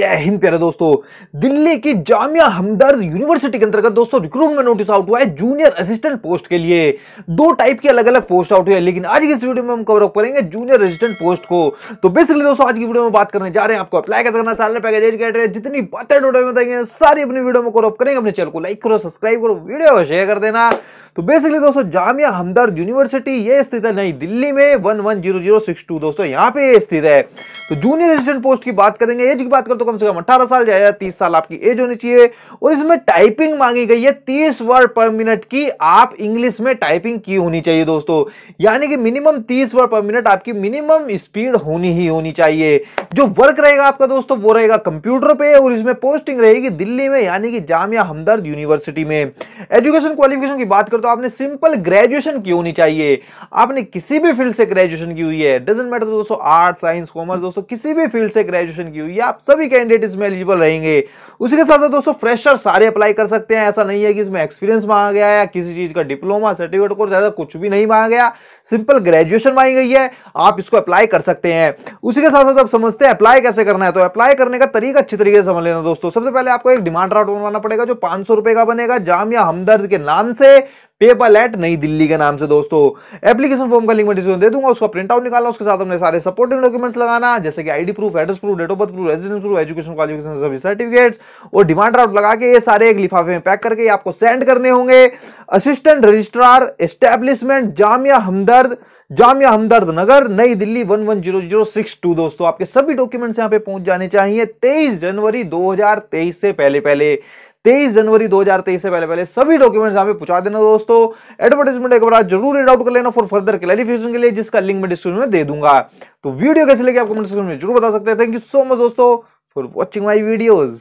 जय हिंद प्यारे दोस्तों दिल्ली की जामिया हमदर्द यूनिवर्सिटी के अंतर्गत दोस्तों रिक्रूटमेंट नोटिस आउट हुआ है जूनियर असिस्टेंट पोस्ट के लिए दो टाइप के अलग अलग पोस्ट आउट हुई है लेकिन आज की इस वीडियो में हम कवर करेंगे जूनियर असिस्टेंट पोस्ट को तो बेसिकली दोस्तों आज की वीडियो में बात करने जा रहे हैं आपको अप्लाई कैसे करना सारे पैकेज है जितनी बातें टोटल बताएंगे सारी अपनी वीडियो में कवर अप करेंगे अपने चैनल को लाइक करो सब्सक्राइब करो वीडियो शेयर कर देना तो बेसिकली दोस्तों जामिया हमदर्द यूनिवर्सिटी ये स्थित है नई दिल्ली में one one zero zero six two दोस्तों यहाँ पे स्थित है तो जूनियर असिस्टेंट पोस्ट की बात करेंगे एज की बात करें तो कम से कम अठारह साल या तीस साल आपकी एज होनी चाहिए और इसमें टाइपिंग मांगी गई है तीस वर्ड पर मिनट की आप इंग्लिश में टाइपिंग की होनी चाहिए दोस्तों यानी कि मिनिमम तीस वर्ड पर मिनट आपकी मिनिमम स्पीड होनी ही होनी चाहिए जो वर्क रहेगा आपका दोस्तों वो रहेगा कंप्यूटर पे और इसमें पोस्टिंग रहेगी दिल्ली में यानी कि जामिया हमदर्द यूनिवर्सिटी में एजुकेशन क्वालिफिकेशन की बात करें तो आपने सिंपल ग्रेजुएशन की होनी चाहिए आपने किसी भी फील्ड से ग्रेजुएशन की हुई है डजेंट मैटर तो दोस्तों आर्ट साइंस कॉमर्स दोस्तों किसी भी फील्ड से ग्रेजुएशन की हुई है आप सभी कैंडिडेट इसमें एलिजिबल रहेंगे उसी के साथ साथ दोस्तों फ्रेशर सारे अप्लाई कर सकते हैं ऐसा नहीं है कि इसमें एक्सपीरियंस मांगा गया या किसी चीज का डिप्लोमा सर्टिफिकेट कोर्स ऐसा कुछ भी नहीं मांगा गया सिंपल ग्रेजुएशन मांगी गई है आप इसको अप्लाई कर सकते हैं उसी के साथ साथ आप समझते हैं अप्लाई कैसे करना है तो अप्लाई करने का तरीका अच्छी तरीके से समझ लेना दोस्तों सबसे पहले आपको एक डिमांड ड्राफ्ट बनवाना पड़ेगा जो पांच सौ रुपए का बनेगा जामिया हमदर्द के नाम से पेपल एट नई दिल्ली के नाम से दोस्तों एप्लीकेशन फॉर्म का लिंक मैं डिस्क्रिप्शन दे दूंगा उसका प्रिंट आउट निकालना उसके साथ हमने सारे सपोर्टिंग डॉक्यूमेंट्स लगाना जैसे कि ID proof address proof date of birth proof residence proof education qualification सभी सर्टिफिकेट्स और डिमांड ड्राफ्ट लगा के ये सारे एक लिफाफे में पैक करके आपको सेंड करने होंगे assistant registrar establishment Jamia Hamdard Jamia Hamdard Nagar New Delhi one one zero zero six two दोस्तों आपके सभी डॉक्यूमेंट्स यहाँ पे पहुंच जाने चाहिए तेईस जनवरी दो हजार तेईस से पहले पहले तेईस जनवरी 2023 से पहले पहले सभी डॉक्यूमेंट्स यहाँ पे पूछा देना दोस्तों एडवर्टाइजमेंट एक बार जरूर रीड आउट कर लेना फॉर फर्दर क्लैरिफिकेशन के लिए जिसका लिंक मैं डिस्क्रिप्शन में दे दूंगा तो वीडियो कैसे लगे आप कमेंट सेक्शन में जरूर बता सकते हैं थैंक यू सो मच दोस्तों फॉर वॉचिंग माई वीडियोज़